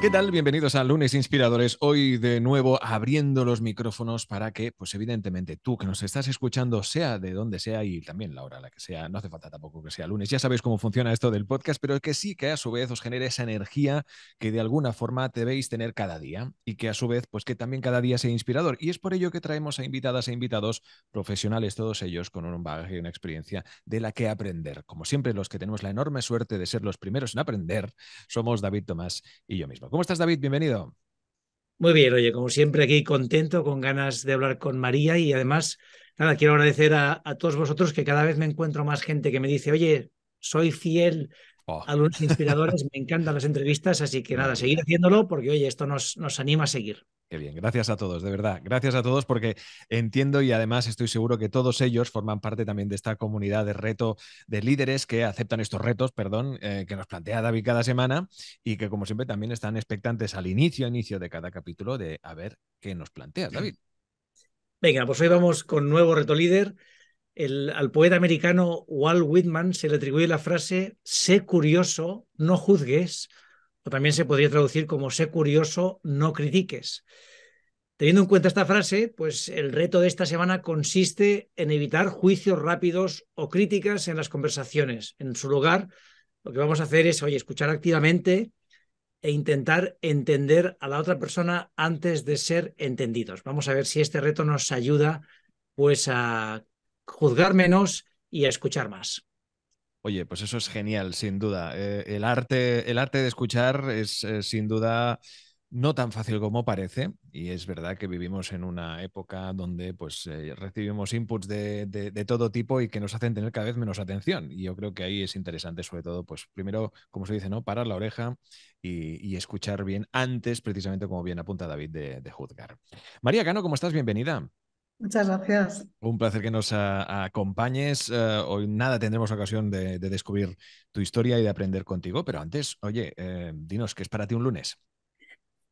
¿Qué tal? Bienvenidos a Lunes Inspiradores. Hoy de nuevo abriendo los micrófonos para que, pues evidentemente, tú que nos estás escuchando, sea de donde sea y también la hora la que sea, no hace falta tampoco que sea lunes. Ya sabéis cómo funciona esto del podcast, pero que sí que a su vez os genere esa energía que de alguna forma debéis tener cada día y que a su vez, pues que también cada día sea inspirador. Y es por ello que traemos a invitadas e invitados profesionales, todos ellos con un bagaje y una experiencia de la que aprender. Como siempre, los que tenemos la enorme suerte de ser los primeros en aprender somos David Tomás y yo mismo. ¿Cómo estás, David? Bienvenido. Muy bien, oye, como siempre aquí contento, con ganas de hablar con María y además, nada, quiero agradecer a, todos vosotros que cada vez me encuentro más gente que me dice, oye, soy fiel oh. a los inspiradores, me encantan las entrevistas, así que nada, seguir haciéndolo porque, oye, esto nos, nos anima a seguir. Qué bien, gracias a todos, de verdad. Gracias a todos porque entiendo y además estoy seguro que todos ellos forman parte también de esta comunidad de reto de líderes que aceptan estos retos, perdón, eh, que nos plantea David cada semana y que como siempre también están expectantes al inicio, inicio de cada capítulo de a ver qué nos planteas, David. Venga, pues hoy vamos con nuevo reto líder. al poeta americano Walt Whitman se le atribuye la frase, sé curioso, no juzgues, o también se podría traducir como sé curioso, no critiques. Teniendo en cuenta esta frase, pues el reto de esta semana consiste en evitar juicios rápidos o críticas en las conversaciones. En su lugar, lo que vamos a hacer es, oye, escuchar activamente e intentar entender a la otra persona antes de ser entendidos. Vamos a ver si este reto nos ayuda pues a juzgar menos y a escuchar más. Oye, pues eso es genial, sin duda. Eh, el, arte, el arte de escuchar es eh, sin duda no tan fácil como parece, y es verdad que vivimos en una época donde pues, eh, recibimos inputs de, todo tipo y que nos hacen tener cada vez menos atención. Y yo creo que ahí es interesante, sobre todo, pues primero, como se dice, ¿no? Parar la oreja y, escuchar bien antes, precisamente como bien apunta David de, de Juzgar. María Cano, ¿cómo estás? Bienvenida. Muchas gracias. Un placer que nos acompañes. Eh, hoy nada tendremos ocasión de, descubrir tu historia y de aprender contigo, pero antes, oye, eh, dinos, ¿qué es para ti un lunes?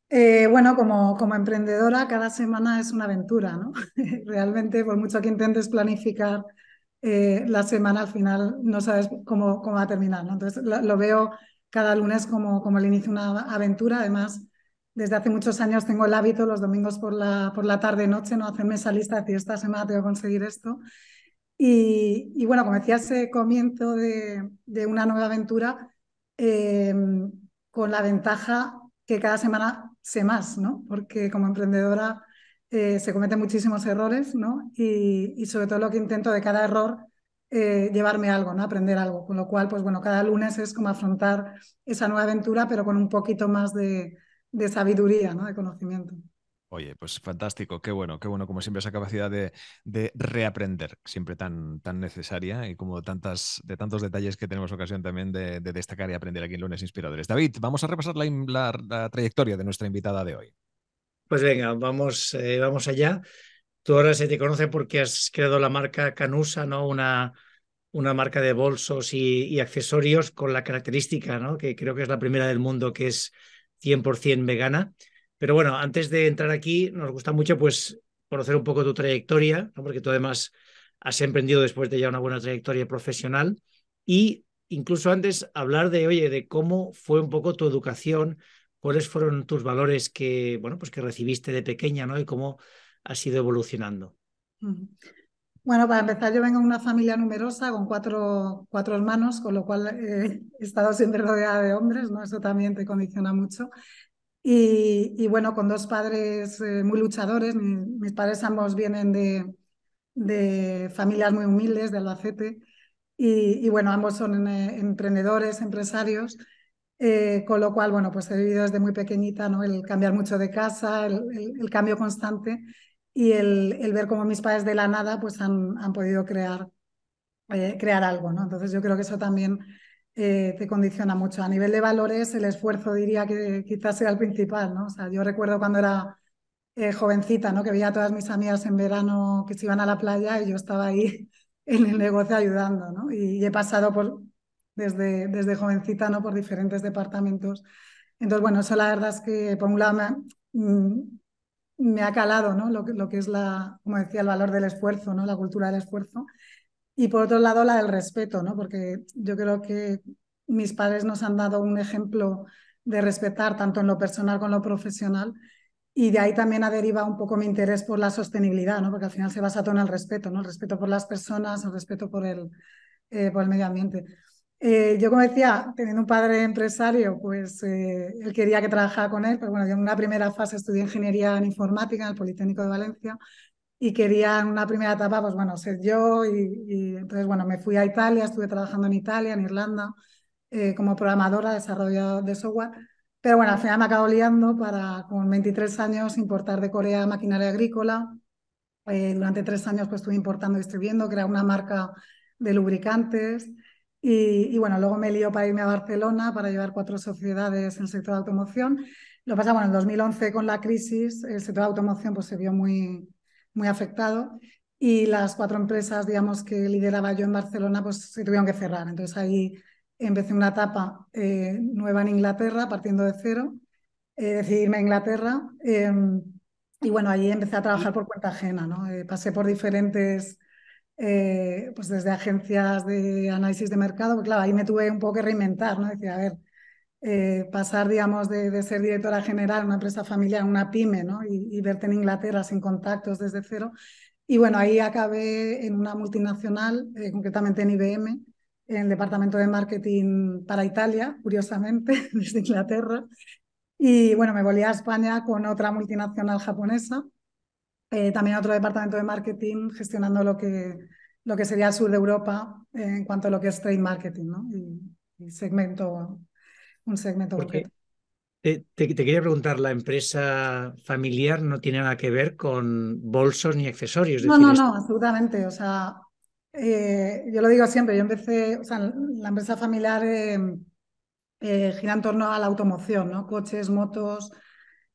Eh, bueno, como, como, emprendedora, cada semana es una aventura, ¿no? Realmente, por mucho que intentes planificar la semana, al final no sabes cómo, cómo va a terminar, ¿no? Entonces, lo, veo cada lunes como, como el inicio de una aventura, además desde hace muchos años tengo el hábito los domingos por la, por la tarde-noche, no hacerme esa lista, decir, esta semana tengo que conseguir esto. Y, bueno, como decía, ese comienzo de, una nueva aventura em, con la ventaja que cada semana sé más, ¿no? Porque como emprendedora eh, se cometen muchísimos errores, ¿no? Y, sobre todo lo que intento de cada error eh, llevarme algo, ¿no? Aprender algo. Con lo cual, pues bueno, cada lunes es como afrontar esa nueva aventura, pero con un poquito más de, de sabiduría, ¿no? de conocimiento. Oye, pues fantástico, qué bueno, qué bueno, como siempre esa capacidad de, reaprender, siempre tan, tan necesaria y como tantas, de tantos detalles que tenemos ocasión también de, destacar y aprender aquí en Lunes Inspiradores. David, vamos a repasar la, trayectoria de nuestra invitada de hoy. Pues venga, vamos, eh, vamos allá. Tú ahora se te conoce porque has creado la marca Canusa, ¿no? Una, una marca de bolsos y, y accesorios con la característica, ¿no? Que creo que es la primera del mundo, que es 100% vegana. Pero bueno, antes de entrar aquí, nos gusta mucho pues conocer un poco tu trayectoria, porque tú además has emprendido después de ya una buena trayectoria profesional y incluso antes hablar de, oye, de cómo fue un poco tu educación, cuáles fueron tus valores que, bueno, pues que recibiste de pequeña, ¿no? Y cómo has ido evolucionando. Bueno, para empezar, yo vengo de una familia numerosa con cuatro, cuatro hermanos, con lo cual eh, he estado siempre rodeada de hombres, ¿no? Eso también te condiciona mucho. Y, bueno, con dos padres eh, muy luchadores, mis, padres ambos vienen de, de, familias muy humildes, de Albacete, y, bueno, ambos son eh, emprendedores, empresarios, con lo cual, bueno, pues he vivido desde muy pequeñita, ¿no? El cambiar mucho de casa, el cambio constante y el, el, ver cómo mis padres de la nada pues han, han podido crear, eh, crear algo, ¿no? Entonces yo creo que eso también eh, te condiciona mucho. A nivel de valores, el esfuerzo diría que quizás sea el principal, ¿no? O sea, yo recuerdo cuando era eh, jovencita, ¿no? Que veía a todas mis amigas en verano que se iban a la playa y yo estaba ahí en el negocio ayudando, ¿no? Y, he pasado por, desde, desde jovencita, ¿no? Por diferentes departamentos. Entonces, bueno, eso la verdad es que por un lado me, mm, me ha calado ¿no? lo, que, es la, como decía, el valor del esfuerzo, ¿no? la cultura del esfuerzo. Y por otro lado, la del respeto, ¿no? porque yo creo que mis padres nos han dado un ejemplo de respetar tanto en lo personal como en lo profesional. Y de ahí también ha derivado un poco mi interés por la sostenibilidad, ¿no? porque al final se basa todo en el respeto, ¿no? el respeto por las personas, el respeto por el, eh, por el medio ambiente. Eh, yo, como decía, teniendo un padre empresario, pues eh, él quería que trabajara con él, pero bueno, yo en una primera fase estudié ingeniería en informática en el Politécnico de Valencia y quería en una primera etapa, pues bueno, ser yo y, entonces, bueno, me fui a Italia, estuve trabajando en Italia, en Irlanda, eh, como programadora, desarrolladora de software, pero bueno, al final me acabo liando para con 23 años importar de Corea maquinaria agrícola. durante tres años pues estuve importando y distribuyendo, crear una marca de lubricantes. Y, bueno, luego me lío para irme a Barcelona para llevar cuatro sociedades en el sector de automoción. Lo pasa, bueno, en 2011 con la crisis, el sector de automoción pues, se vio muy, muy afectado y las cuatro empresas, digamos, que lideraba yo en Barcelona, pues se tuvieron que cerrar. Entonces ahí empecé una etapa eh, nueva en Inglaterra, partiendo de cero, eh, decidirme a Inglaterra. Em, y bueno, ahí empecé a trabajar por cuenta ajena, ¿no? Eh, pasé por diferentes eh, pues desde agencias de análisis de mercado, porque claro, ahí me tuve un poco que reinventar, ¿no? Decía, a ver, eh, pasar, digamos, de, ser directora general en una empresa familiar, una pyme, ¿no? Y, verte en Inglaterra sin contactos desde cero. Y bueno, ahí acabé en una multinacional, eh, concretamente en IBM, en el departamento de marketing para Italia, curiosamente, desde Inglaterra. Y bueno, me volví a España con otra multinacional japonesa eh, también otro departamento de marketing gestionando lo que, lo que sería el sur de Europa eh, en cuanto a lo que es trade marketing, ¿no? Y, segmento, un segmento. te, quería preguntar, ¿la empresa familiar no tiene nada que ver con bolsos ni accesorios? No, no, no, absolutamente. O sea, eh, yo lo digo siempre, yo empecé, o sea, la empresa familiar gira en torno a la automoción, ¿no? Coches, motos,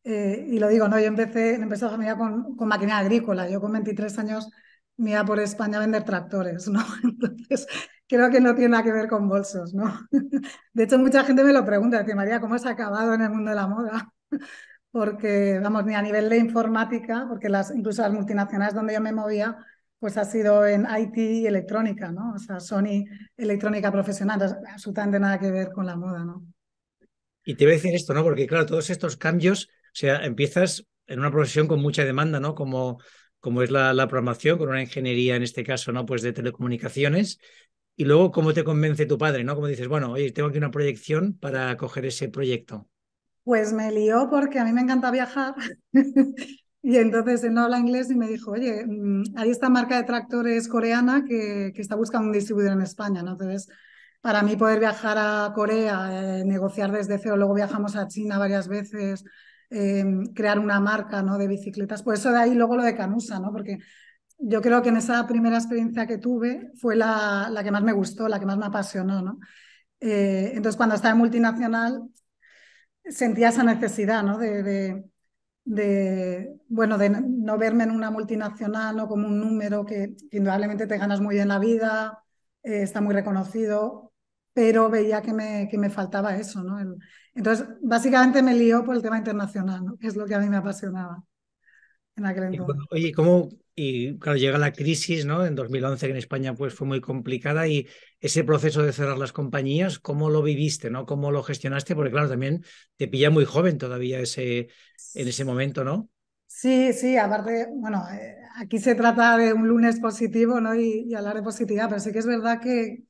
eh, y lo digo, ¿no? yo empecé, empecé a familia con, maquinaria agrícola. Yo con 23 años me iba por España a vender tractores, ¿no? Entonces, creo que no tiene nada que ver con bolsos, ¿no? De hecho, mucha gente me lo pregunta, dice, María, ¿cómo has acabado en el mundo de la moda? Porque, vamos, ni a nivel de informática, porque las, incluso las multinacionales donde yo me movía, pues ha sido en IT y electrónica, ¿no? O sea, Sony, electrónica profesional, absolutamente nada que ver con la moda, ¿no? Y te voy a decir esto, ¿no? Porque, claro, todos estos cambios o sea, empiezas en una profesión con mucha demanda, ¿no? Como, como es la, programación, con una ingeniería en este caso, ¿no? Pues de telecomunicaciones. Y luego, ¿cómo te convence tu padre, ¿no? Como dices, bueno, oye, tengo aquí una proyección para coger ese proyecto. Pues me lió porque a mí me encanta viajar. y entonces él no habla inglés y me dijo, oye, mm, hay esta marca de tractores coreana que, que está buscando un distribuidor en España, ¿no? Entonces, para mí poder viajar a Corea, eh, negociar desde cero, luego viajamos a China varias veces, Em, crear una marca ¿no? de bicicletas. Por pues eso de ahí luego lo de Canusa, ¿no? porque yo creo que en esa primera experiencia que tuve fue la, la que más me gustó, la que más me apasionó. ¿no? Eh, entonces, cuando estaba en multinacional, sentía esa necesidad ¿no? de, de, bueno, de no verme en una multinacional ¿no? como un número que, indudablemente te ganas muy bien la vida, eh, está muy reconocido, pero veía que me, que me faltaba eso, ¿no? el, entonces, básicamente me lió por el tema internacional, que es lo que a mí me apasionaba en aquel entonces. Oye, ¿cómo, y claro, llega la crisis, ¿no? En 2011, que en España pues fue muy complicada y ese proceso de cerrar las compañías, ¿cómo lo viviste, no? ¿Cómo lo gestionaste? Porque claro, también te pilla muy joven todavía ese, en ese momento, ¿no? Sí, sí, aparte, bueno, eh, aquí se trata de un lunes positivo, ¿no? Y, y, hablar de positividad, pero sí que es verdad que,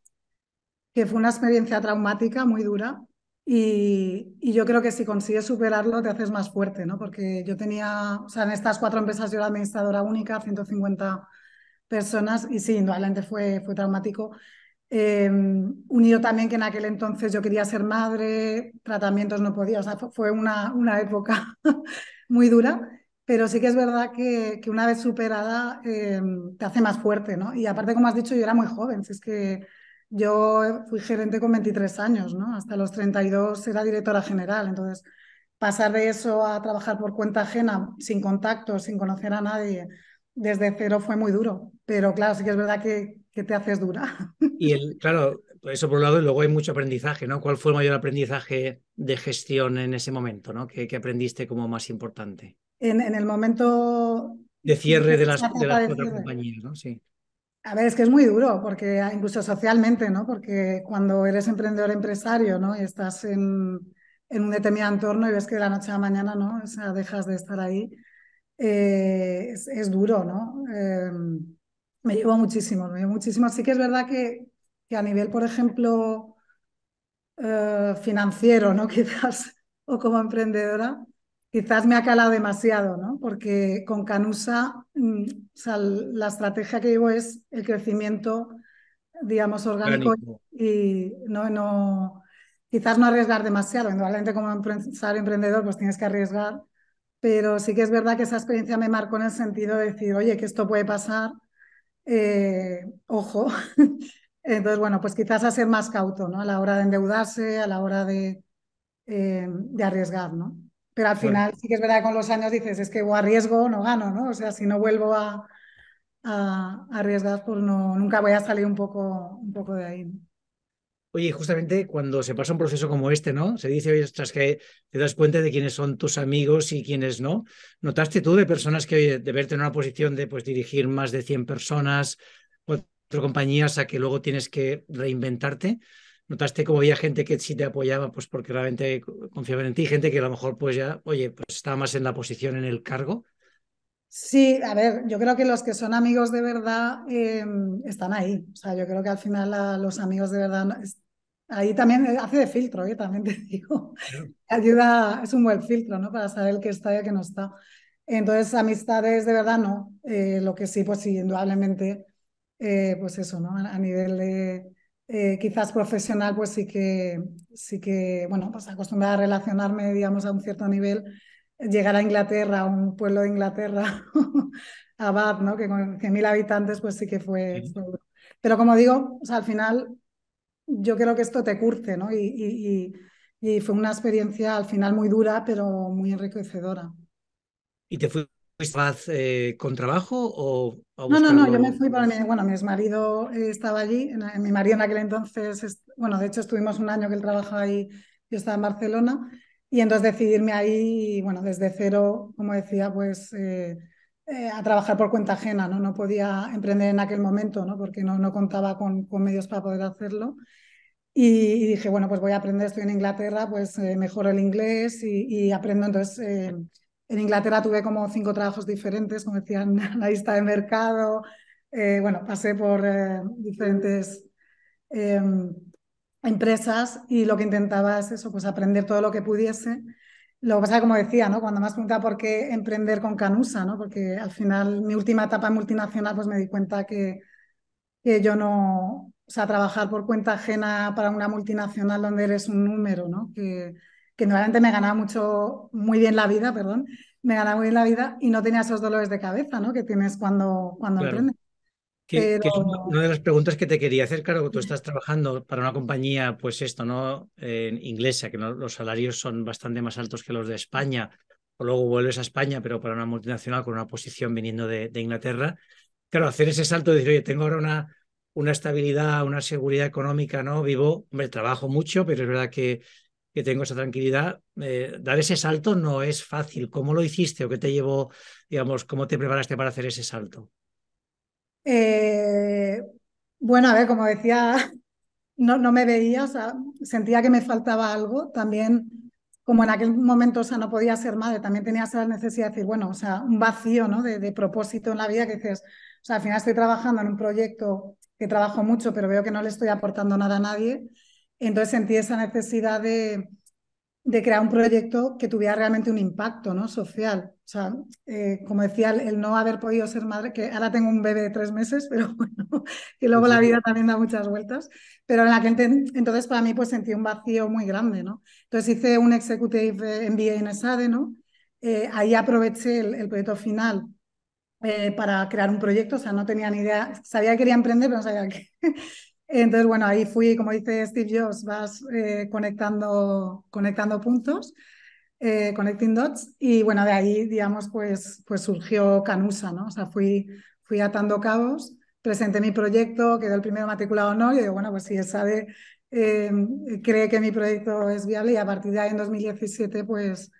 que fue una experiencia traumática muy dura, y, yo creo que si consigues superarlo te haces más fuerte, ¿no? Porque yo tenía, o sea, en estas cuatro empresas yo era administradora única, 150 personas, y sí, indudablemente fue, fue traumático. Eh, unido también que en aquel entonces yo quería ser madre, tratamientos no podía, o sea, fue una, una época muy dura, pero sí que es verdad que, que una vez superada eh, te hace más fuerte, ¿no? Y aparte, como has dicho, yo era muy joven, si es que yo fui gerente con 23 años, ¿no? Hasta los 32 era directora general, entonces pasar de eso a trabajar por cuenta ajena, sin contacto, sin conocer a nadie, desde cero fue muy duro, pero claro, sí que es verdad que, te haces dura. Y el, claro, eso por un lado, y luego hay mucho aprendizaje, ¿no? ¿Cuál fue el mayor aprendizaje de gestión en ese momento, ¿no? ¿Qué, aprendiste como más importante? En, el momento... De cierre de las, las cuatro compañías, ¿no? Sí. A ver, es que es muy duro, porque ah, incluso socialmente, ¿no? Porque cuando eres emprendedor empresario, ¿no? Y estás en, un determinado entorno y ves que de la noche a la mañana, ¿no? dejas de estar ahí. Eh, es, duro, ¿no? Em, me llevo muchísimo, me llevo muchísimo. Sí que es verdad que, a nivel, por ejemplo, eh, financiero, ¿no? Quizás, o como emprendedora, quizás me ha calado demasiado, ¿no? Porque con Canusa, mm, la estrategia que llevo es el crecimiento, digamos, orgánico, y no, no, quizás no arriesgar demasiado. Normalmente como empresario emprendedor, pues tienes que arriesgar, pero sí que es verdad que esa experiencia me marcó en el sentido de decir, oye, que esto puede pasar, eh, ojo. Entonces, bueno, pues quizás a ser más cauto, ¿no? A la hora de endeudarse, a la hora de, eh, de arriesgar, ¿no? Pero al final sí que es verdad que con los años dices, es que o arriesgo o no gano, ¿no? O sea, si no vuelvo a, arriesgar, pues no, nunca voy a salir un poco, un poco de ahí. Oye, justamente cuando se pasa un proceso como este, ¿no? Se dice, oye, tras que te das cuenta de quiénes son tus amigos y quiénes no. ¿Notaste tú de personas que, oye, de verte en una posición de pues, dirigir más de 100 personas, cuatro compañías, a que luego tienes que reinventarte? notaste como había gente que sí te apoyaba, pues porque realmente confiaba en ti, gente que a lo mejor pues ya, oye, pues estaba más en la posición, en el cargo. Sí, a ver, yo creo que los que son amigos de verdad em, están ahí. O sea, yo creo que al final los amigos de verdad ahí también hace de filtro, yo ¿eh? también te digo. Ayuda, es un buen filtro, ¿no? Para saber el que está y el que no está. Entonces, amistades de verdad no. Eh, lo que sí, pues sí, indudablemente, eh, pues eso, ¿no? a nivel de eh, quizás profesional, pues sí que, sí que, bueno, pues acostumbrada a relacionarme, digamos, a un cierto nivel, llegar a Inglaterra, a un pueblo de Inglaterra, a Bath, ¿no? Que con 100.000 habitantes, pues sí que fue, Pero como digo, o al final yo creo que esto te curte, ¿no? Y, fue una experiencia al final muy dura, pero muy enriquecedora. Y te fue eh, con trabajo o...? no, no, no, yo me fui para mi... Bueno, mi marido eh, estaba allí, mi marido en aquel entonces... Bueno, de hecho estuvimos un año que él trabajaba ahí, yo estaba en Barcelona, y entonces decidirme ahí, bueno, desde cero, como decía, pues... Eh, eh, a trabajar por cuenta ajena, ¿no? No podía emprender en aquel momento, ¿no? Porque no, no contaba con, medios para poder hacerlo. Y, dije, bueno, pues voy a aprender, estoy en Inglaterra, pues eh, mejoro el inglés y, aprendo. Entonces, en Inglaterra tuve como cinco trabajos diferentes, como decían, analista de mercado. Eh, bueno, pasé por eh, diferentes em, empresas y lo que intentaba es eso, pues aprender todo lo que pudiese. Lo que pasa, como decía, ¿no? cuando me has preguntado por qué emprender con Canusa, ¿no? porque al final mi última etapa en multinacional pues me di cuenta que, que yo no, o sea, trabajar por cuenta ajena para una multinacional donde eres un número, ¿no? que, que normalmente me ganaba mucho, muy bien la vida, perdón, me ganaba muy bien la vida y no tenía esos dolores de cabeza, ¿no? Que tienes cuando, cuando emprendes. una de las preguntas que te quería hacer, claro, que tú estás trabajando para una compañía, pues esto, ¿no? inglesa, que los salarios son bastante más altos que los de España, o luego vuelves a España, pero para una multinacional con una posición viniendo de, Inglaterra. Claro, hacer ese salto de decir, oye, tengo ahora una, una estabilidad, una seguridad económica, ¿no? Vivo, hombre, trabajo mucho, pero es verdad que que tengo esa tranquilidad, eh, dar ese salto no es fácil. ¿Cómo lo hiciste o qué te llevó, digamos, cómo te preparaste para hacer ese salto? Eh, bueno, a ver, como decía, no, me veía, o sea, sentía que me faltaba algo. También, como en aquel momento, o sea, no podía ser madre, también tenía esa necesidad de decir, bueno, o sea, un vacío, ¿no? De, de propósito en la vida que dices, o sea, al final estoy trabajando en un proyecto que trabajo mucho, pero veo que no le estoy aportando nada a nadie entonces sentí esa necesidad de, crear un proyecto que tuviera realmente un impacto ¿no? social. O sea, eh, como decía, el, no haber podido ser madre, que ahora tengo un bebé de tres meses, pero bueno, que luego la vida también da muchas vueltas, pero en entonces para mí pues sentí un vacío muy grande, ¿no? Entonces hice un executive eh, MBA en SADE. ¿no? Eh, ahí aproveché el, proyecto final eh, para crear un proyecto, o sea, no tenía ni idea, sabía que quería emprender, pero no sabía qué. Entonces, bueno, ahí fui, como dice Steve Jobs, vas eh, conectando, conectando puntos, eh, connecting dots, y bueno, de ahí, digamos, pues, pues surgió Canusa, ¿no? O sea, fui, fui atando cabos, presenté mi proyecto, quedó el primero matriculado o no, y digo, bueno, pues si él sabe eh, cree que mi proyecto es viable y a partir de ahí en 2017, pues,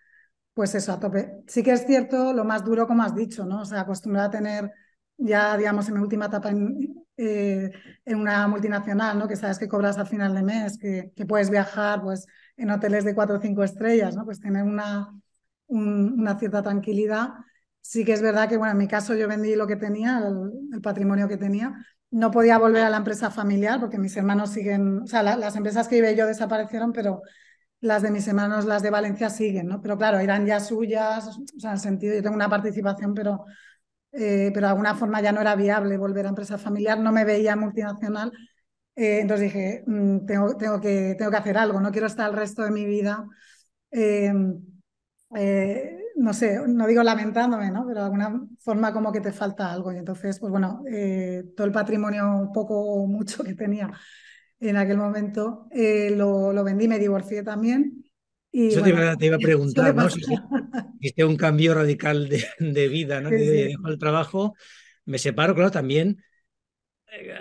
pues eso, a tope. Sí que es cierto lo más duro, como has dicho, ¿no? O sea, acostumbrado a tener ya, digamos, en mi última etapa en, eh, en una multinacional, ¿no? Que sabes que cobras al final de mes, que, puedes viajar pues, en hoteles de cuatro o cinco estrellas, ¿no? Pues tener una, una cierta tranquilidad. Sí que es verdad que, bueno, en mi caso yo vendí lo que tenía, el, patrimonio que tenía. No podía volver a la empresa familiar porque mis hermanos siguen, o sea, las empresas que iba yo desaparecieron, pero las de mis hermanos, las de Valencia siguen, ¿no? Pero claro, eran ya suyas, o sea, en el sentido, yo tengo una participación, pero eh, pero de alguna forma ya no era viable volver a empresa familiar, no me veía multinacional. Eh, entonces dije, mm, tengo, que, tengo que hacer algo, no quiero estar el resto de mi vida, em, eh, no sé, no digo lamentándome, ¿no? pero de alguna forma como que te falta algo. Y entonces, pues bueno, todo el patrimonio poco o mucho que tenía en aquel momento lo vendí, me divorcié también yo te, iba, a preguntar, ¿no? Si hiciste un cambio radical de, vida, ¿no? Sí, dejo el trabajo, me separo, claro, también eh,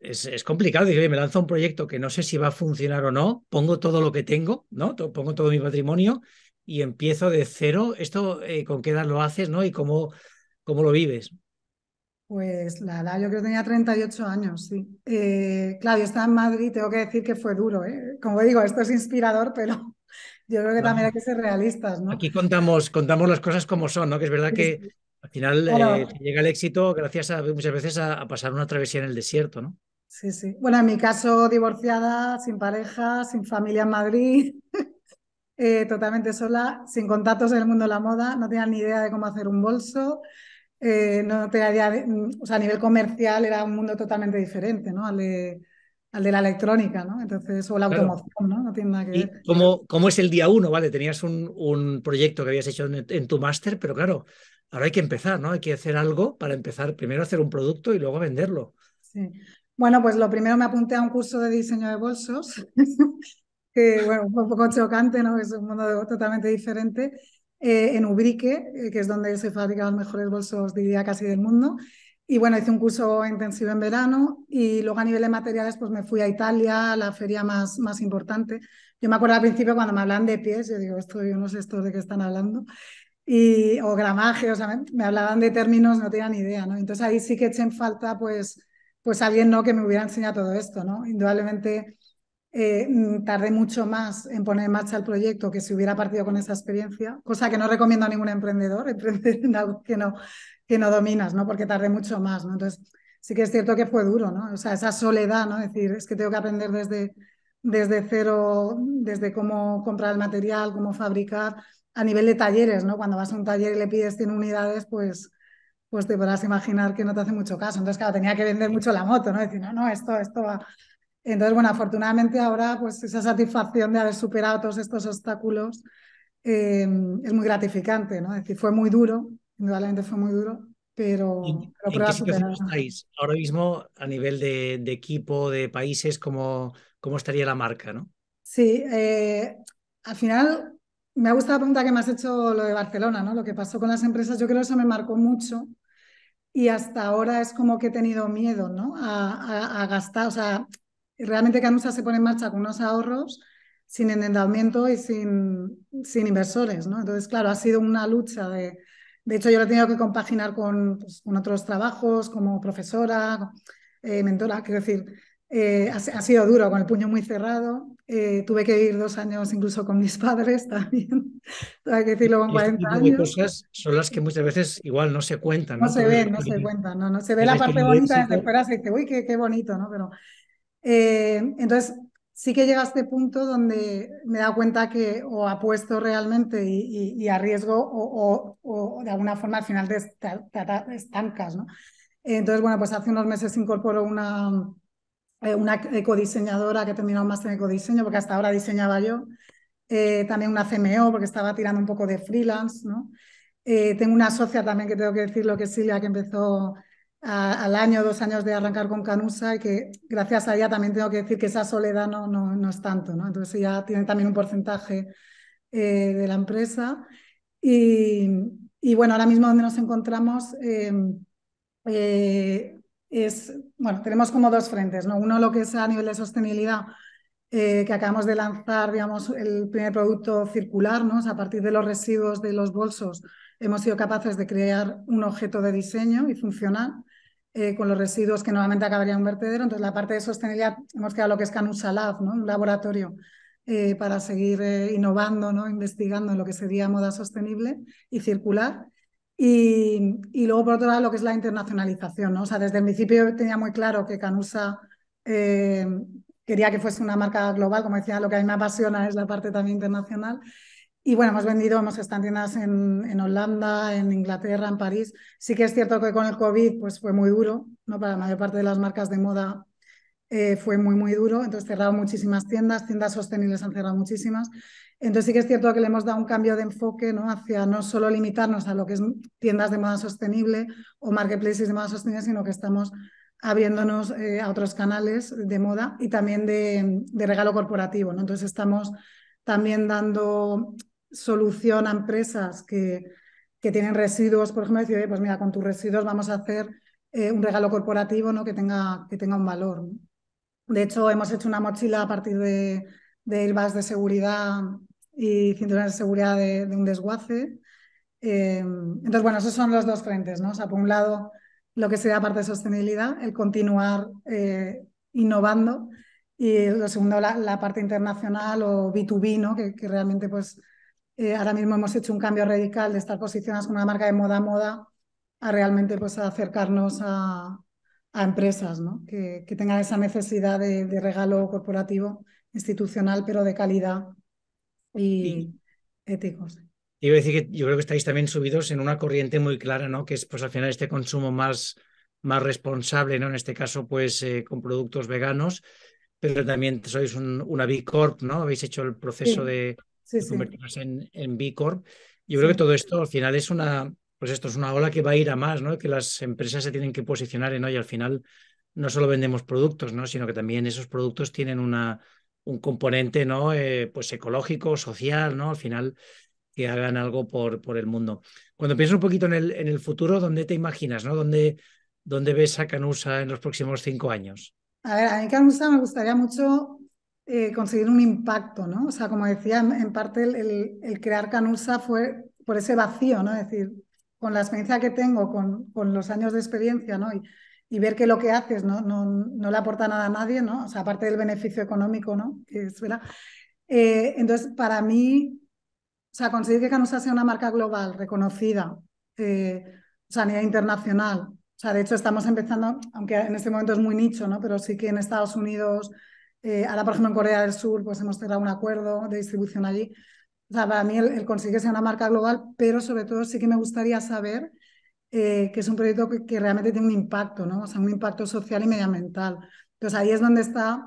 es, complicado. Dije, me lanzo un proyecto que no sé si va a funcionar o no, pongo todo lo que tengo, ¿no? Pongo todo mi patrimonio y empiezo de cero. ¿Esto eh, con qué edad lo haces, ¿no? Y cómo, cómo lo vives. Pues la edad, yo creo que tenía 38 años, sí. Eh, claro, yo estaba en Madrid, tengo que decir que fue duro, ¿eh? Como digo, esto es inspirador, pero yo creo que también hay que ser realistas, ¿no? Aquí contamos, contamos las cosas como son, ¿no? Que es verdad que al final eh, llega el éxito gracias a, muchas veces a, pasar una travesía en el desierto, ¿no? Sí, sí. Bueno, en mi caso, divorciada, sin pareja, sin familia en Madrid, eh, totalmente sola, sin contactos en el mundo de la moda, no tenía ni idea de cómo hacer un bolso, eh, no tenía mm, o sea, a nivel comercial era un mundo totalmente diferente, ¿no? al de la electrónica, ¿no? Entonces, o la automoción, ¿no? No tiene nada que ver. Cómo, es el día uno? Vale, tenías un, proyecto que habías hecho en, tu máster, pero claro, ahora hay que empezar, ¿no? Hay que hacer algo para empezar, primero hacer un producto y luego venderlo. Sí. Bueno, pues lo primero me apunté a un curso de diseño de bolsos, que bueno, un poco chocante, ¿no? Es un mundo totalmente diferente. Eh, en Ubrique, eh, que es donde se fabrican los mejores bolsos, diría casi del mundo. Y bueno, hice un curso intensivo en verano y luego a nivel de materiales pues me fui a Italia, la feria más, más importante. Yo me acuerdo al principio cuando me hablan de pies, yo digo, esto yo no sé de qué están hablando. Y, o gramaje, o sea, me, hablaban de términos, no tenía ni idea, ¿no? Entonces ahí sí que eché en falta pues, pues alguien, ¿no? Que me hubiera enseñado todo esto, ¿no? Indudablemente eh, mm, tarde mucho más en poner en marcha el proyecto que si hubiera partido con esa experiencia, cosa que no recomiendo a ningún emprendedor, que no, que no dominas, ¿no? Porque tardé mucho más, ¿no? Entonces, sí que es cierto que fue duro, ¿no? O sea, esa soledad, ¿no? Es decir, es que tengo que aprender desde, desde cero, desde cómo comprar el material, cómo fabricar, a nivel de talleres, ¿no? Cuando vas a un taller y le pides 100 unidades, pues pues te podrás imaginar que no te hace mucho caso. Entonces, claro, tenía que vender mucho la moto, ¿no? Decir, no, no, esto, esto va, entonces, bueno, afortunadamente ahora pues esa satisfacción de haber superado todos estos obstáculos em, es muy gratificante, ¿no? Es decir, fue muy duro, indudablemente fue muy duro, pero... pero ¿En qué estáis ahora mismo a nivel de, equipo, de países, cómo, cómo estaría la marca, ¿no? Sí, eh, al final me ha gustado la pregunta que me has hecho lo de Barcelona, ¿no? Lo que pasó con las empresas, yo creo que eso me marcó mucho y hasta ahora es como que he tenido miedo, ¿no? a gastar, o sea, realmente Canusa se pone en marcha con unos ahorros sin endeudamiento y sin, sin inversores, ¿no? Entonces, claro, ha sido una lucha de... De hecho, yo lo he tenido que compaginar con, pues, con otros trabajos como profesora, eh, mentora, quiero decir, eh, ha, sido duro, con el puño muy cerrado. Eh, tuve que ir dos años incluso con mis padres también. Hay que decirlo con 40 este años. cosas son las que muchas veces igual no se cuentan. No, se ven, no se cuentan. No, no. Se ve la parte bonita desde fuera, se dice, uy, qué, qué bonito, ¿no? Pero eh, entonces, sí que llega a este punto donde me he dado cuenta que o apuesto realmente y, a riesgo o, de alguna forma al final te, estancas, ¿no? Entonces, bueno, pues hace unos meses incorporo una, eh, una ecodiseñadora que terminó más más en ecodiseño, porque hasta ahora diseñaba yo. Eh, también una CMO, porque estaba tirando un poco de freelance, ¿no? tengo una socia también que tengo que decir lo que Silvia, que empezó al año o dos años de arrancar con Canusa y que gracias a ella también tengo que decir que esa soledad no, no, es tanto, ¿no? Entonces ella tiene también un porcentaje eh, de la empresa. Y, bueno, ahora mismo donde nos encontramos em, eh, es, bueno, tenemos como dos frentes, ¿no? Uno lo que es a nivel de sostenibilidad, eh, que acabamos de lanzar, digamos, el primer producto circular, ¿no? a partir de los residuos de los bolsos hemos sido capaces de crear un objeto de diseño y funcional. Eh, con los residuos que normalmente acabarían en un vertedero. Entonces, la parte de sostenibilidad hemos creado lo que es Canusa Lab, ¿no? un laboratorio eh, para seguir eh, innovando, ¿no? investigando en lo que sería moda sostenible y circular. Y, y, luego, por otro lado, lo que es la internacionalización. ¿no? O sea, desde el principio tenía muy claro que Canusa quería que fuese una marca global. Como decía, lo que a mí me apasiona es la parte también internacional. Y bueno, hemos vendido, hemos estado en tiendas en, Holanda, en Inglaterra, en París. Sí que es cierto que con el COVID pues, fue muy duro, ¿no? para la mayor parte de las marcas de moda eh, fue muy, muy duro. Entonces cerraron muchísimas tiendas, tiendas sostenibles han cerrado muchísimas. Entonces sí que es cierto que le hemos dado un cambio de enfoque ¿no? hacia no solo limitarnos a lo que es tiendas de moda sostenible o marketplaces de moda sostenible, sino que estamos abriéndonos eh, a otros canales de moda y también de, regalo corporativo. ¿no? Entonces estamos también dando solución a empresas que, que tienen residuos, por ejemplo, decir, pues mira, con tus residuos vamos a hacer eh, un regalo corporativo ¿no? que, tenga, que tenga un valor. De hecho, hemos hecho una mochila a partir de, de de seguridad y cinturones de seguridad de, un desguace. Eh, entonces, bueno, esos son los dos frentes, ¿no? O sea, por un lado, lo que sería parte de sostenibilidad, el continuar eh, innovando y lo segundo, la, parte internacional o B2B, b que realmente pues eh, ahora mismo hemos hecho un cambio radical de estar posicionados como una marca de moda a moda a realmente pues, acercarnos a, empresas ¿no? que, que, tengan esa necesidad de, regalo corporativo, institucional, pero de calidad y, éticos. Yo decir que yo creo que estáis también subidos en una corriente muy clara, ¿no? Que es pues al final este consumo más, más responsable, ¿no? En este caso, pues eh, con productos veganos, pero también sois una B Corp, ¿no? Habéis hecho el proceso de, en, en B Corp. Yo creo que todo esto al final es una, pues esto es una ola que va a ir a más, ¿no? Que las empresas se tienen que posicionar en, hoy. al final no solo vendemos productos, ¿no? Sino que también esos productos tienen una, un componente, ¿no? Eh, pues ecológico, social, ¿no? Al final que hagan algo por, por el mundo. Cuando piensas un poquito en el, en el futuro, ¿dónde te imaginas, ¿no? ¿Dónde, dónde ves a Canusa en los próximos cinco años? A ver, a mí Canusa me gustaría mucho eh, conseguir un impacto, ¿no? O sea, como decía, en, parte el, crear Canusa fue por ese vacío, ¿no? Es decir, con la experiencia que tengo, con, los años de experiencia, ¿no? Y, ver que lo que haces ¿no? No, le aporta nada a nadie, ¿no? O sea, aparte del beneficio económico, ¿no? Que es eh, entonces, para mí, o sea, conseguir que Canusa sea una marca global, reconocida, eh, sanidad nivel internacional. O sea, de hecho, estamos empezando, aunque en este momento es muy nicho, ¿no? Pero sí que en Estados Unidos, eh, ahora, por ejemplo, en Corea del Sur, pues hemos cerrado un acuerdo de distribución allí. para mí el, conseguir que sea una marca global, pero sobre todo sí que me gustaría saber eh, que es un proyecto que, realmente tiene un impacto, ¿no? O sea, un impacto social y medioambiental. Entonces ahí es donde está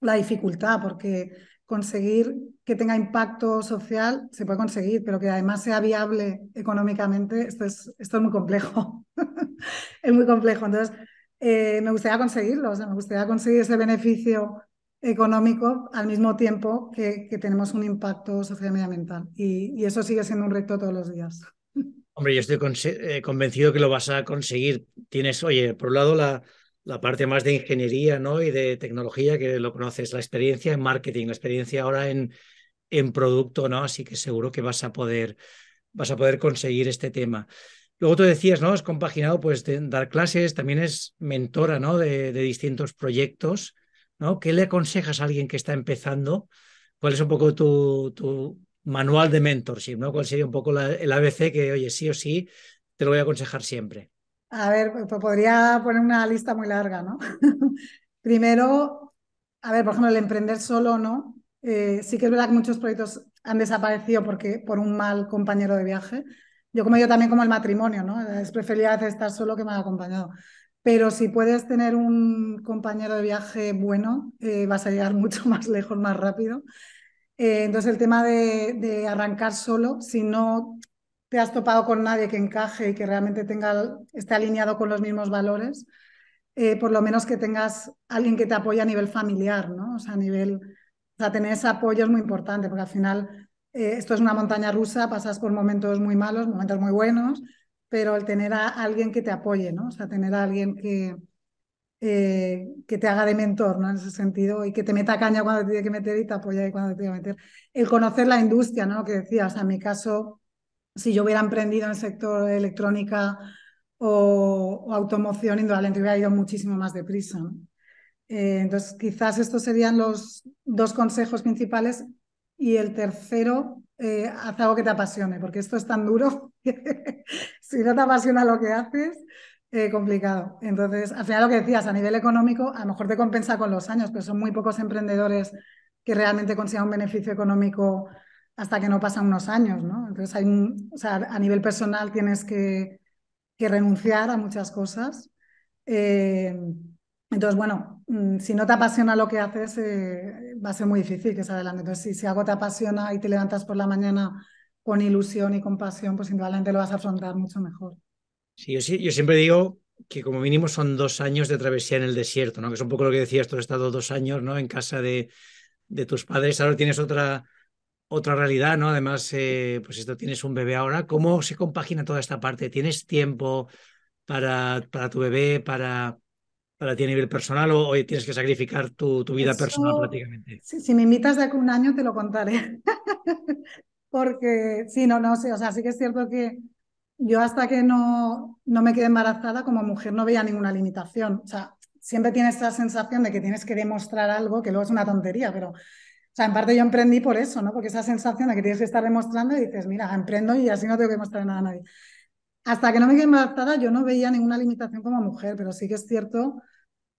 la dificultad, porque conseguir que tenga impacto social se puede conseguir, pero que además sea viable económicamente, esto es, esto es muy complejo. es muy complejo. Entonces, eh, me gustaría conseguirlo, me gustaría conseguir ese beneficio económico al mismo tiempo que, tenemos un impacto social y medioambiental. Y, eso sigue siendo un reto todos los días. Hombre, yo estoy eh, convencido que lo vas a conseguir. Tienes, oye, por un lado la, la parte más de ingeniería ¿no? y de tecnología, que lo conoces, la experiencia en marketing, la experiencia ahora en, en producto, ¿no? Así que seguro que vas a poder, vas a poder conseguir este tema. Luego tú decías, ¿no? Es compaginado, pues, dar clases, también es mentora, ¿no? De, de distintos proyectos. ¿Qué le aconsejas a alguien que está empezando? ¿Cuál es un poco tu, manual de mentorship? ¿no? ¿Cuál sería un poco el ABC que, oye, sí o sí, te lo voy a aconsejar siempre? A ver, podría poner una lista muy larga, ¿no? Primero, a ver, por ejemplo, el emprender solo, ¿no? Eh, sí que es verdad que muchos proyectos han desaparecido porque, por un mal compañero de viaje. Yo como yo también como el matrimonio, ¿no? Es preferible estar solo que mal acompañado pero si puedes tener un compañero de viaje bueno, eh, vas a llegar mucho más lejos, más rápido. Eh, entonces el tema de, arrancar solo, si no te has topado con nadie que encaje y que realmente tenga, esté alineado con los mismos valores, eh, por lo menos que tengas alguien que te apoye a nivel familiar, ¿no? O sea, a nivel, sea, tener ese apoyo es muy importante, porque al final esto es una montaña rusa, pasas por momentos muy malos, momentos muy buenos, pero el tener a alguien que te apoye, ¿no? O sea, tener a alguien que, eh, que te haga de mentor, ¿no? En ese sentido, y que te meta caña cuando te tiene que meter y te apoya cuando te tiene que meter. El conocer la industria, ¿no? que decías, o en mi caso, si yo hubiera emprendido en el sector electrónica o, automoción, indudablemente hubiera ido muchísimo más deprisa, eh, entonces, quizás estos serían los dos consejos principales. Y el tercero, eh, haz algo que te apasione, porque esto es tan duro. si no te apasiona lo que haces, eh, complicado. Entonces, al final lo que decías, a nivel económico, a lo mejor te compensa con los años, pero son muy pocos emprendedores que realmente consigan un beneficio económico hasta que no pasan unos años, ¿no? Entonces, hay un, o sea, a nivel personal tienes que, que renunciar a muchas cosas. Eh, entonces, bueno, mm, si no te apasiona lo que haces, eh, va a ser muy difícil que se adelante. Entonces, si, algo te apasiona y te levantas por la mañana con ilusión y con pasión, pues indudablemente lo vas a afrontar mucho mejor. Sí, yo, siempre digo que como mínimo son dos años de travesía en el desierto, ¿no? Que es un poco lo que decías, tú has estado dos años, ¿no? En casa de, tus padres, ahora tienes otra, otra realidad, ¿no? Además, eh, pues esto tienes un bebé ahora. ¿Cómo se compagina toda esta parte? ¿Tienes tiempo para, para tu bebé, para, para ti a nivel personal o, tienes que sacrificar tu, tu vida personal prácticamente? si me invitas de aquí a un año te lo contaré. Porque sí, no, no sé, o sea, sí que es cierto que yo hasta que no, no me quedé embarazada como mujer no veía ninguna limitación. O sea, siempre tienes esa sensación de que tienes que demostrar algo, que luego es una tontería, pero... O sea, en parte yo emprendí por eso, ¿no? Porque esa sensación de que tienes que estar demostrando y dices, mira, emprendo y así no tengo que demostrar nada a nadie hasta que no me quedé embarazada, yo no veía ninguna limitación como mujer, pero sí que es cierto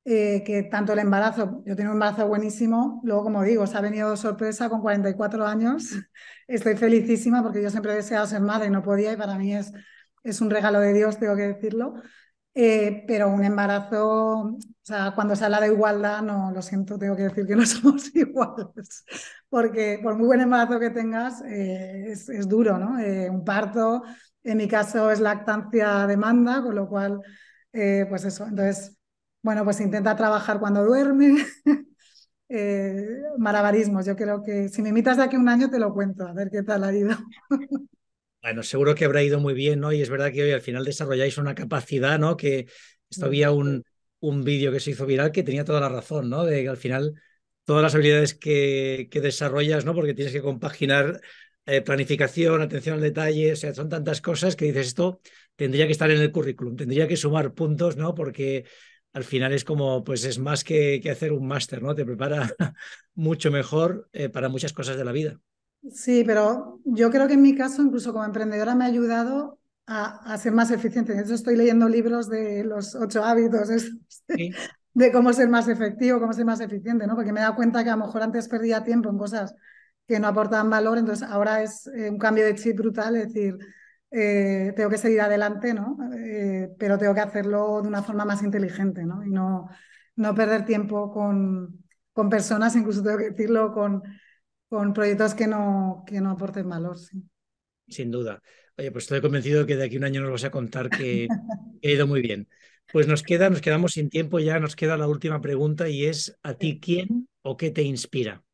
eh, que tanto el embarazo, yo tengo un embarazo buenísimo, luego como digo, se ha venido sorpresa con 44 años, estoy felicísima porque yo siempre he deseado ser madre y no podía y para mí es, es un regalo de Dios, tengo que decirlo, eh, pero un embarazo, o sea, cuando se habla de igualdad, no, lo siento, tengo que decir que no somos iguales, porque por muy buen embarazo que tengas, eh, es, es, duro, ¿no? un parto en mi caso es lactancia demanda, con lo cual, eh, pues eso, entonces, bueno, pues intenta trabajar cuando duerme. eh, yo creo que si me imitas de aquí un año te lo cuento, a ver qué tal ha ido. bueno, seguro que habrá ido muy bien, ¿no? Y es verdad que hoy al final desarrolláis una capacidad, ¿no? Que esto había un, un vídeo que se hizo viral que tenía toda la razón, ¿no? De que al final todas las habilidades que, que desarrollas, ¿no? Porque tienes que compaginar eh, planificación, atención al detalle, o sea, son tantas cosas que dices esto tendría que estar en el currículum, tendría que sumar puntos, ¿no? Porque al final es como, pues es más que, que hacer un máster, ¿no? Te prepara mucho mejor eh, para muchas cosas de la vida. Sí, pero yo creo que en mi caso, incluso como emprendedora, me ha ayudado a, ser más eficiente. De estoy leyendo libros de los ocho hábitos, de cómo ser más efectivo, cómo ser más eficiente, ¿no? Porque me da cuenta que a lo mejor antes perdía tiempo en cosas que no aportaban valor, entonces ahora es eh, un cambio de chip brutal, es decir, eh, tengo que seguir adelante, ¿no? Eh, pero tengo que hacerlo de una forma más inteligente, ¿no? Y no, no perder tiempo con, con personas, incluso tengo que decirlo, con, con proyectos que no, que no aporten valor, Sin duda. Oye, pues estoy convencido que de aquí a un año nos vas a contar que ha ido muy bien. Pues nos queda, nos quedamos sin tiempo ya, nos queda la última pregunta y es ¿a ti quién o qué te inspira?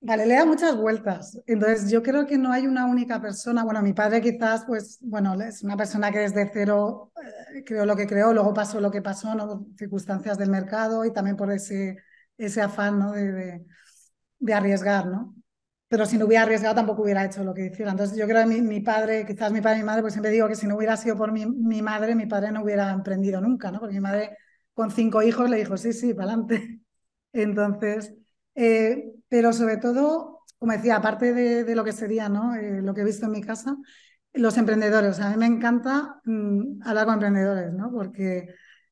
Vale, le da muchas vueltas. Entonces, yo creo que no hay una única persona. Bueno, mi padre quizás, pues, bueno, es una persona que desde cero eh, creó lo que creó, luego pasó lo que pasó, ¿no? circunstancias del mercado y también por ese, ese afán ¿no? de, de, arriesgar, ¿no? Pero si no hubiera arriesgado tampoco hubiera hecho lo que hiciera. Entonces, yo creo que mi, padre, quizás mi padre y mi madre, pues siempre digo que si no hubiera sido por mi, mi madre, mi padre no hubiera emprendido nunca, ¿no? Porque mi madre con cinco hijos le dijo, sí, sí, para adelante. Entonces eh, pero sobre todo, como decía, aparte de, lo que sería ¿no? Eh, lo que he visto en mi casa, los emprendedores. A mí me encanta mm, hablar con emprendedores, ¿no? porque,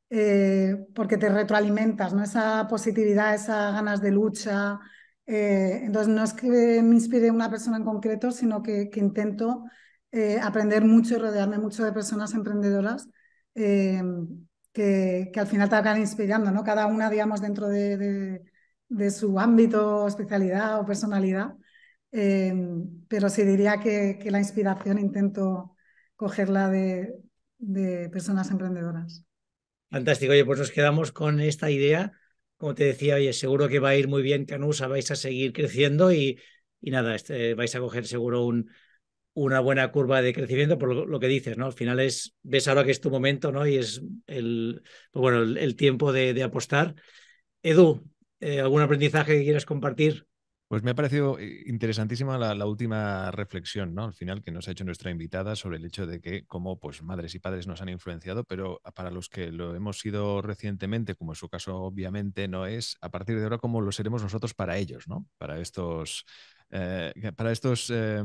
eh, porque te retroalimentas, ¿no? esa positividad, esas ganas de lucha. entonces, no es que me inspire una persona en concreto, sino que, intento aprender mucho y rodearme mucho de personas emprendedoras. Que, al final te acaban inspirando, ¿no? Cada una, digamos, dentro de de su ámbito, especialidad o personalidad, eh, pero sí diría que, la inspiración intento cogerla de, de personas emprendedoras. Fantástico, oye, pues nos quedamos con esta idea. Como te decía, oye, seguro que va a ir muy bien Canusa, vais a seguir creciendo y, nada, este, vais a coger seguro un, una buena curva de crecimiento por lo, que dices, ¿no? Al final es, ves ahora que es tu momento, ¿no? Y es el, pues bueno, el, tiempo de, apostar. Edu, eh, algún aprendizaje que quieras compartir. Pues me ha parecido eh, interesantísima la, última reflexión, ¿no? Al final que nos ha hecho nuestra invitada sobre el hecho de que como pues madres y padres nos han influenciado, pero para los que lo hemos sido recientemente, como en su caso obviamente no es, a partir de ahora cómo lo seremos nosotros para ellos, ¿no? Para estos eh, para estos eh,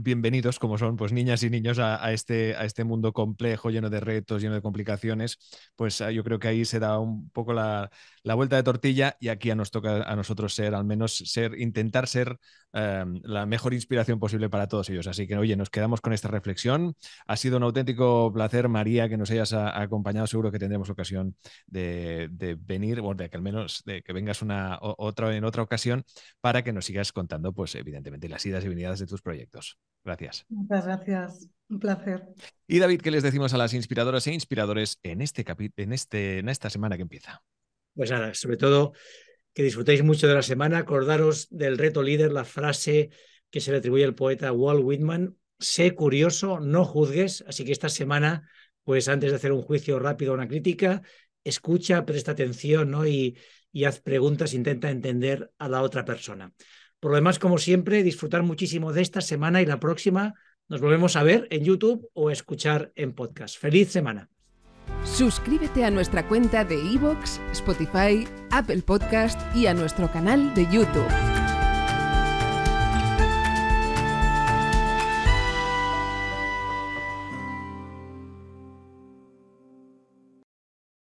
bienvenidos, como son pues niñas y niños a, este, a este mundo complejo, lleno de retos, lleno de complicaciones, pues ah, yo creo que ahí se da un poco la, vuelta de tortilla y aquí ya nos toca a nosotros ser, al menos ser, intentar ser em, la mejor inspiración posible para todos ellos. Así que, oye, nos quedamos con esta reflexión. Ha sido un auténtico placer, María, que nos hayas ah, acompañado. Seguro que tendremos ocasión de, venir, bueno, de que al menos de que vengas una, otra, en otra ocasión para que nos sigas contando, pues evidentemente, las idas y venidas de tus proyectos. Gracias. Muchas gracias. Un placer. Y David, ¿qué les decimos a las inspiradoras e inspiradores en, este en, este, en esta semana que empieza? Pues nada, sobre todo que disfrutéis mucho de la semana. Acordaros del reto líder, la frase que se le atribuye al poeta Walt Whitman. Sé curioso, no juzgues. Así que esta semana, pues antes de hacer un juicio rápido una crítica, escucha, presta atención ¿no? y haz preguntas, intenta entender a la otra persona. Por lo demás, como siempre, disfrutar muchísimo de esta semana y la próxima. Nos volvemos a ver en YouTube o escuchar en podcast. ¡Feliz semana! Suscríbete a nuestra cuenta de iVoox, Spotify, Apple Podcast y a nuestro canal de YouTube.